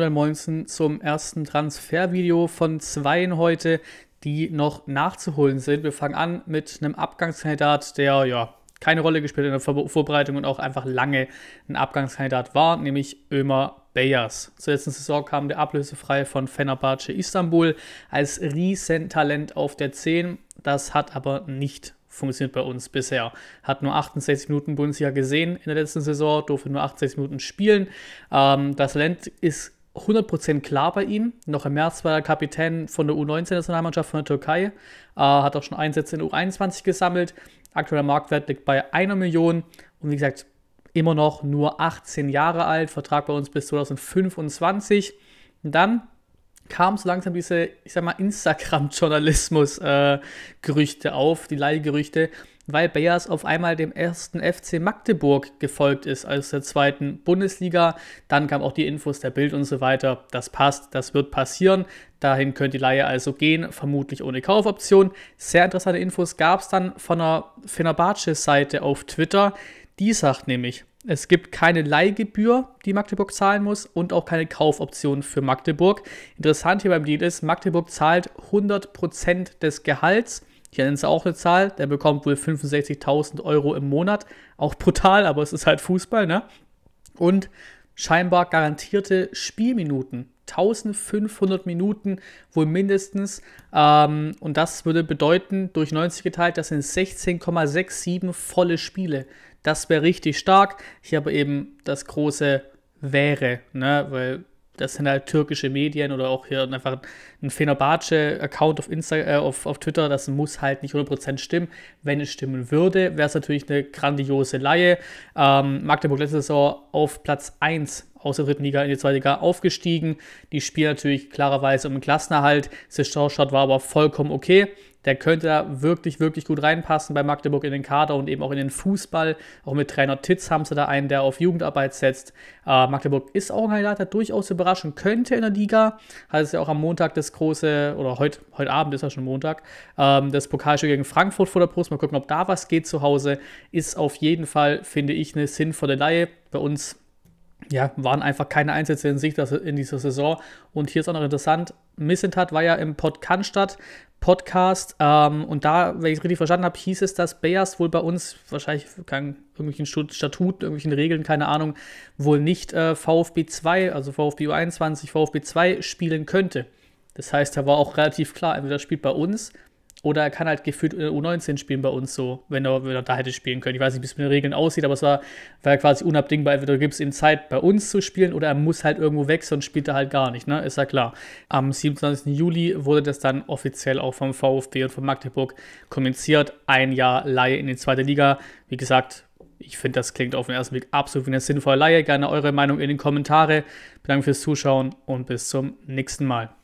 119 zum ersten Transfervideo von zweien heute, die noch nachzuholen sind. Wir fangen an mit einem Abgangskandidat, der ja keine Rolle gespielt hat in der Vor Vorbereitung und auch einfach lange ein Abgangskandidat war, nämlich Ömer Beyers. Zur letzten Saison kam der ablösefrei von Fenerbahce Istanbul als Riesentalent auf der 10. Das hat aber nicht funktioniert bei uns bisher. Hat nur 68 Minuten Bundesliga gesehen in der letzten Saison, durfte nur 68 Minuten spielen. Ähm, das Talent ist 100% klar bei ihm. Noch im März war er Kapitän von der U19-Nationalmannschaft von der Türkei, äh, hat auch schon Einsätze in U21 gesammelt. Aktueller Marktwert liegt bei einer Million und wie gesagt, immer noch nur 18 Jahre alt, Vertrag bei uns bis 2025. Und dann kam so langsam diese, ich sag mal, Instagram-Journalismus-Gerüchte äh, auf, die Leihgerüchte weil Bayers auf einmal dem ersten FC Magdeburg gefolgt ist also der zweiten Bundesliga. Dann kamen auch die Infos der Bild und so weiter. Das passt, das wird passieren. Dahin könnte die Laie also gehen, vermutlich ohne Kaufoption. Sehr interessante Infos gab es dann von der Fenerbahce-Seite auf Twitter. Die sagt nämlich, es gibt keine Leihgebühr, die Magdeburg zahlen muss und auch keine Kaufoption für Magdeburg. Interessant hier beim Deal ist, Magdeburg zahlt 100% des Gehalts ich nenne es auch eine Zahl, der bekommt wohl 65.000 Euro im Monat. Auch brutal, aber es ist halt Fußball, ne? Und scheinbar garantierte Spielminuten. 1500 Minuten wohl mindestens. Ähm, und das würde bedeuten, durch 90 geteilt, das sind 16,67 volle Spiele. Das wäre richtig stark. Hier aber eben das große wäre, ne? weil das sind halt türkische Medien oder auch hier einfach ein Fenerbahce-Account auf, äh, auf, auf Twitter, das muss halt nicht 100% stimmen. Wenn es stimmen würde, wäre es natürlich eine grandiose Laie. Ähm, Magdeburg letzte Saison auf Platz 1 aus der dritten Liga in die zweite Liga aufgestiegen. Die spielen natürlich klarerweise um den Klassenerhalt. Sestorstadt war aber vollkommen okay. Der könnte da wirklich, wirklich gut reinpassen bei Magdeburg in den Kader und eben auch in den Fußball. Auch mit Trainer Titz haben sie da einen, der auf Jugendarbeit setzt. Äh, Magdeburg ist auch ein Kandidat, der durchaus überraschen könnte in der Liga. Hat es ja auch am Montag das große, oder heute, heute Abend ist ja schon Montag, ähm, das Pokalspiel gegen Frankfurt vor der Brust. Mal gucken, ob da was geht zu Hause. Ist auf jeden Fall, finde ich, eine sinnvolle Laie. Bei uns ja, waren einfach keine Einsätze in sich in dieser Saison. Und hier ist auch noch interessant, Missentat war ja im Podkanstadt Podcast ähm, und da, wenn ich es richtig verstanden habe, hieß es, dass Bears wohl bei uns, wahrscheinlich kein irgendwelchen Statuten, irgendwelchen Regeln, keine Ahnung, wohl nicht äh, VfB 2, also VfB u 21, VfB 2 spielen könnte. Das heißt, da war auch relativ klar, entweder spielt bei uns oder er kann halt gefühlt U19 spielen bei uns so, wenn er, wenn er da hätte spielen können. Ich weiß nicht, wie es mit den Regeln aussieht, aber es war, war quasi unabdingbar. Entweder gibt es ihm Zeit, bei uns zu spielen, oder er muss halt irgendwo weg, sonst spielt er halt gar nicht, ne? Ist ja klar. Am 27. Juli wurde das dann offiziell auch vom VfB und von Magdeburg kommuniziert. Ein Jahr Laie in die zweite Liga. Wie gesagt, ich finde, das klingt auf den ersten Blick absolut wie eine sinnvolle Laie. Gerne eure Meinung in den Kommentare. Bedanke fürs Zuschauen und bis zum nächsten Mal.